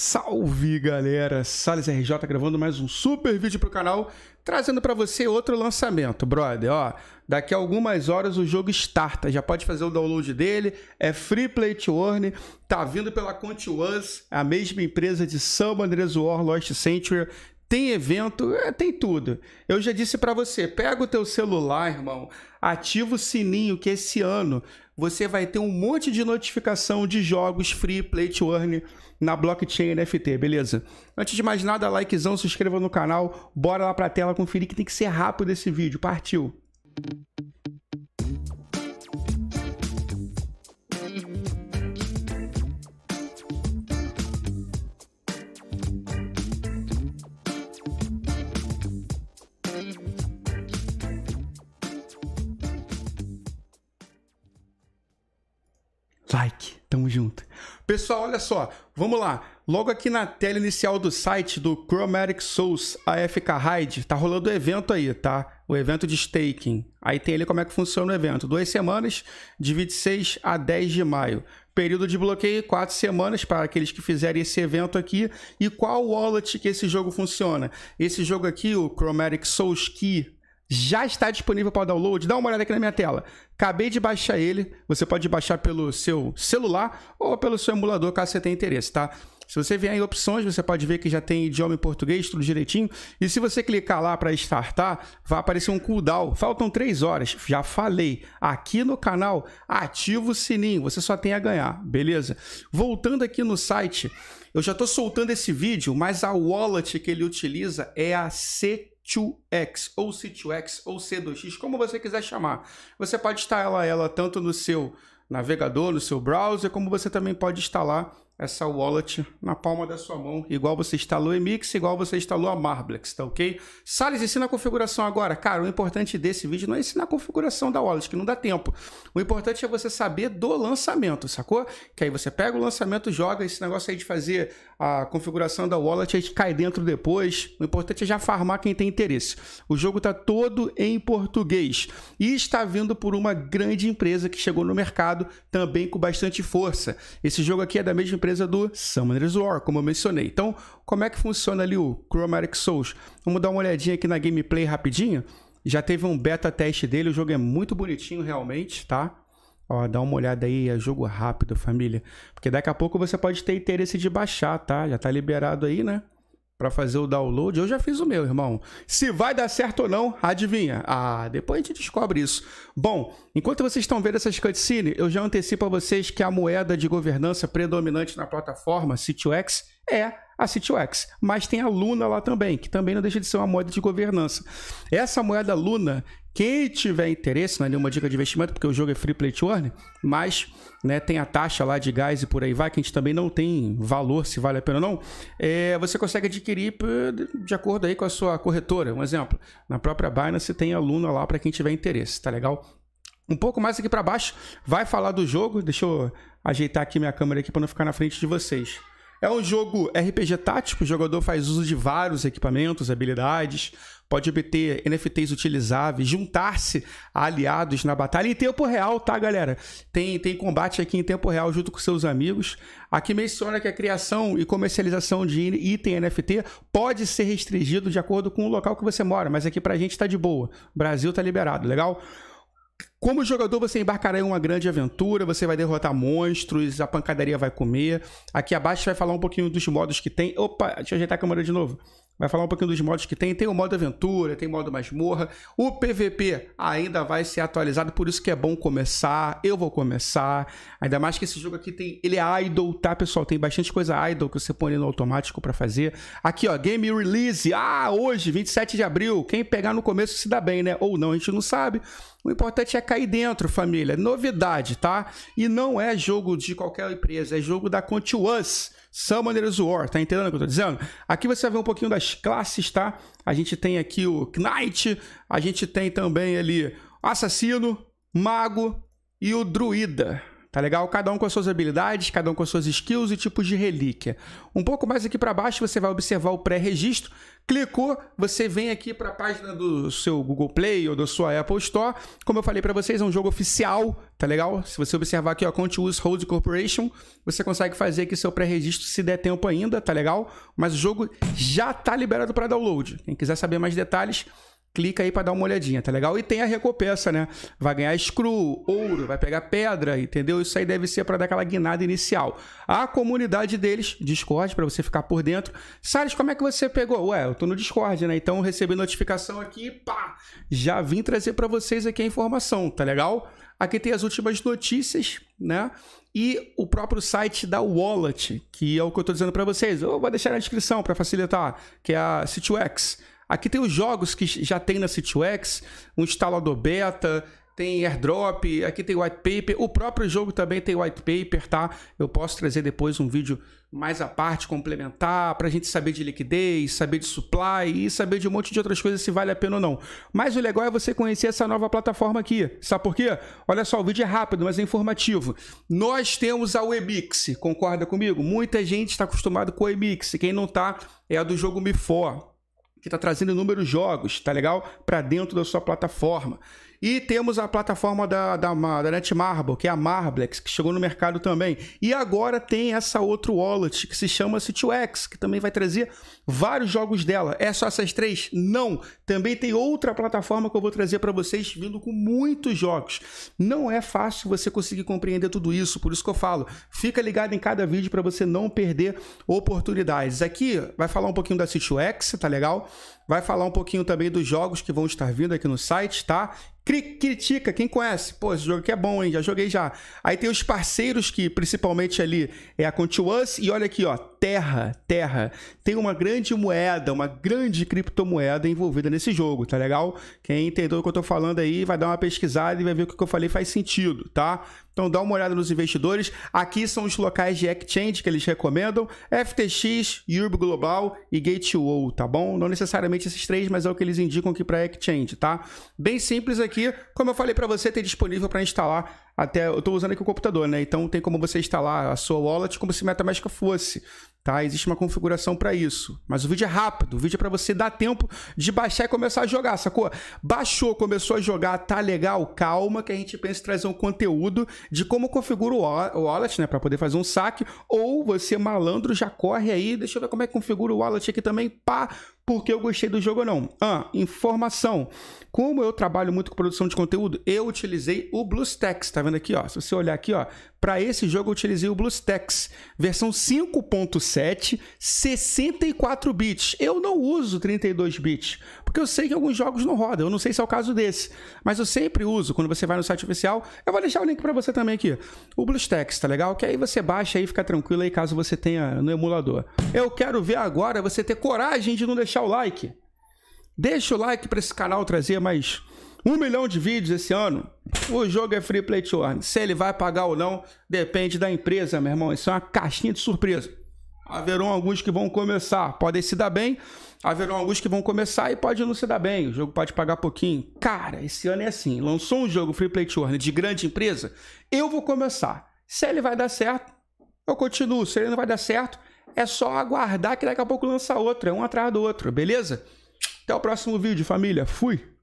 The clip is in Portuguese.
Salve galera, Sales RJ gravando mais um super vídeo pro canal, trazendo para você outro lançamento, brother. Ó, daqui a algumas horas o jogo starta, já pode fazer o download dele, é Free Play to Earn, tá vindo pela Continuous, a mesma empresa de Summoners War Lost Century, tem evento, é, tem tudo. Eu já disse para você, pega o teu celular, irmão, ativa o sininho que esse ano você vai ter um monte de notificação de jogos free play to earn na blockchain NFT, beleza? Antes de mais nada, likezão, se inscreva no canal, bora lá pra tela conferir que tem que ser rápido esse vídeo, partiu. like. Tamo junto. Pessoal, olha só, vamos lá. Logo aqui na tela inicial do site do Chromatic Souls AFK Hide tá rolando o evento aí, tá? O evento de staking. Aí tem ali como é que funciona o evento. Duas semanas, de 26 a 10 de maio. Período de bloqueio, quatro semanas para aqueles que fizerem esse evento aqui. E qual wallet que esse jogo funciona? Esse jogo aqui, o Chromatic Souls Key já está disponível para download. Dá uma olhada aqui na minha tela. Acabei de baixar ele. Você pode baixar pelo seu celular ou pelo seu emulador, caso você tenha interesse, tá? Se você vier em opções, você pode ver que já tem idioma em português, tudo direitinho. E se você clicar lá para startar, vai aparecer um cooldown. Faltam 3 horas, já falei. Aqui no canal, ativa o sininho, você só tem a ganhar, beleza? Voltando aqui no site, eu já estou soltando esse vídeo, mas a wallet que ele utiliza é a CK. C2X ou C2X ou C2X, como você quiser chamar. Você pode instalar ela tanto no seu navegador, no seu browser, como você também pode instalar essa wallet na palma da sua mão, igual você instalou Mix igual você instalou a Marblex, tá ok? Sales, ensina a configuração agora. Cara, o importante desse vídeo não é ensinar a configuração da wallet, que não dá tempo. O importante é você saber do lançamento, sacou? Que aí você pega o lançamento, joga esse negócio aí de fazer a configuração da wallet, a gente cai dentro depois. O importante é já farmar quem tem interesse. O jogo tá todo em português e está vindo por uma grande empresa que chegou no mercado também com bastante força. Esse jogo aqui é da mesma empresa empresa do Summoners War, como eu mencionei. Então, como é que funciona ali o Chromatic Souls? Vamos dar uma olhadinha aqui na gameplay rapidinho. Já teve um beta teste dele, o jogo é muito bonitinho realmente, tá? Ó, dá uma olhada aí, é jogo rápido, família. Porque daqui a pouco você pode ter interesse de baixar, tá? Já tá liberado aí, né? para fazer o download. Eu já fiz o meu, irmão. Se vai dar certo ou não, adivinha? Ah, depois a gente descobre isso. Bom, enquanto vocês estão vendo essas cutscenes, eu já antecipo a vocês que a moeda de governança predominante na plataforma C2X é a C2X. mas tem a Luna lá também, que também não deixa de ser uma moeda de governança. Essa moeda Luna, quem tiver interesse, não é nenhuma dica de investimento, porque o jogo é free play to earn, mas né, tem a taxa lá de gás e por aí vai, que a gente também não tem valor, se vale a pena ou não, é, você consegue adquirir de acordo aí com a sua corretora. Um exemplo, na própria Binance tem aluna lá para quem tiver interesse, tá legal? Um pouco mais aqui para baixo, vai falar do jogo, deixa eu ajeitar aqui minha câmera aqui para não ficar na frente de vocês. É um jogo RPG tático, o jogador faz uso de vários equipamentos, habilidades, pode obter NFTs utilizáveis, juntar-se a aliados na batalha em tempo real, tá, galera? Tem, tem combate aqui em tempo real junto com seus amigos. Aqui menciona que a criação e comercialização de item NFT pode ser restringido de acordo com o local que você mora, mas aqui pra gente tá de boa. Brasil tá liberado, legal? Como jogador, você embarcará em uma grande aventura, você vai derrotar monstros, a pancadaria vai comer. Aqui abaixo vai falar um pouquinho dos modos que tem. Opa, deixa eu ajeitar a câmera de novo. Vai falar um pouquinho dos modos que tem. Tem o modo aventura, tem o modo masmorra. O PVP ainda vai ser atualizado, por isso que é bom começar. Eu vou começar. Ainda mais que esse jogo aqui tem. Ele é idle, tá, pessoal? Tem bastante coisa idle que você põe no automático para fazer. Aqui, ó, game release. Ah, hoje, 27 de abril. Quem pegar no começo se dá bem, né? Ou não, a gente não sabe. O importante é cair dentro, família. Novidade, tá? E não é jogo de qualquer empresa, é jogo da Continuous. Summoners War, tá entendendo o que eu tô dizendo? Aqui você vai ver um pouquinho das classes, tá? A gente tem aqui o Knight, a gente tem também ali Assassino, Mago e o Druida tá legal? Cada um com as suas habilidades, cada um com as suas skills e tipos de relíquia. Um pouco mais aqui para baixo você vai observar o pré-registro. Clicou, você vem aqui para a página do seu Google Play ou da sua Apple Store. Como eu falei para vocês, é um jogo oficial, tá legal? Se você observar aqui, ó, Continuous Hold Corporation, você consegue fazer aqui seu pré-registro se der tempo ainda, tá legal? Mas o jogo já tá liberado para download. Quem quiser saber mais detalhes, clica aí para dar uma olhadinha, tá legal? E tem a recompensa, né? Vai ganhar screw, ouro, vai pegar pedra, entendeu? Isso aí deve ser para dar aquela guinada inicial. A comunidade deles, Discord, para você ficar por dentro. Salles, como é que você pegou? Ué, eu tô no Discord, né? Então recebi notificação aqui, pá! Já vim trazer para vocês aqui a informação, tá legal? Aqui tem as últimas notícias, né? E o próprio site da Wallet, que é o que eu estou dizendo para vocês. Eu vou deixar na descrição para facilitar, que é a CityX. Aqui tem os jogos que já tem na CityUX, um instalador beta, tem airdrop, aqui tem white paper, o próprio jogo também tem white paper, tá? Eu posso trazer depois um vídeo mais à parte, complementar, para a gente saber de liquidez, saber de supply e saber de um monte de outras coisas se vale a pena ou não. Mas o legal é você conhecer essa nova plataforma aqui. Sabe por quê? Olha só, o vídeo é rápido, mas é informativo. Nós temos a Webix, concorda comigo? Muita gente está acostumado com a Webix, quem não tá é a do jogo Mifor que está trazendo inúmeros jogos, tá legal? Para dentro da sua plataforma. E temos a plataforma da, da, da Netmarble, que é a Marblex, que chegou no mercado também. E agora tem essa outra wallet, que se chama C2X, que também vai trazer vários jogos dela. É só essas três? Não! Também tem outra plataforma que eu vou trazer para vocês, vindo com muitos jogos. Não é fácil você conseguir compreender tudo isso, por isso que eu falo. Fica ligado em cada vídeo para você não perder oportunidades. Aqui vai falar um pouquinho da C2X, tá legal? Vai falar um pouquinho também dos jogos que vão estar vindo aqui no site, tá? critica, quem conhece, pô, esse jogo aqui é bom, hein? Já joguei já. Aí tem os parceiros que principalmente ali é a Continuous e olha aqui, ó, Terra, Terra. Tem uma grande moeda, uma grande criptomoeda envolvida nesse jogo, tá legal? Quem entendeu o que eu tô falando aí, vai dar uma pesquisada e vai ver o que eu falei faz sentido, tá? Então dá uma olhada nos investidores. Aqui são os locais de exchange que eles recomendam: FTX, Urb Global e Gateway, tá bom? Não necessariamente esses três, mas é o que eles indicam aqui para exchange, tá? Bem simples aqui. Como eu falei para você, tem disponível para instalar até eu estou usando aqui o computador, né? Então tem como você instalar a sua wallet como se MetaMask fosse, tá? Existe uma configuração para isso. Mas o vídeo é rápido, o vídeo é para você dar tempo de baixar e começar a jogar, sacou? Baixou, começou a jogar, tá legal? Calma que a gente pensa em trazer um conteúdo de como configura o wallet, né, para poder fazer um saque, ou você malandro já corre aí, deixa eu ver como é que configura o wallet aqui também, pá, porque eu gostei do jogo ou não. Ah, informação. Como eu trabalho muito com produção de conteúdo, eu utilizei o BlueStacks, tá vendo aqui, ó? Se você olhar aqui, ó, para esse jogo eu utilizei o BlueStacks, versão 5.7, 64 bits. Eu não uso 32 bits, porque eu sei que alguns jogos não rodam. Eu não sei se é o caso desse, mas eu sempre uso quando você vai no site oficial. Eu vou deixar o link para você também aqui. O BlueStacks, tá legal? Que aí você baixa e fica tranquilo aí caso você tenha no emulador. Eu quero ver agora você ter coragem de não deixar o like. Deixa o like para esse canal trazer mais um milhão de vídeos esse ano. O jogo é free play to earn. Se ele vai pagar ou não, depende da empresa, meu irmão. Isso é uma caixinha de surpresa. Haverão alguns que vão começar, podem se dar bem. Haverão alguns que vão começar e pode não se dar bem. O jogo pode pagar pouquinho. Cara, esse ano é assim. Lançou um jogo free play to earn de grande empresa, eu vou começar. Se ele vai dar certo, eu continuo. Se ele não vai dar certo, é só aguardar que daqui a pouco lança outro, é um atrás do outro, beleza? Até o próximo vídeo, família. Fui!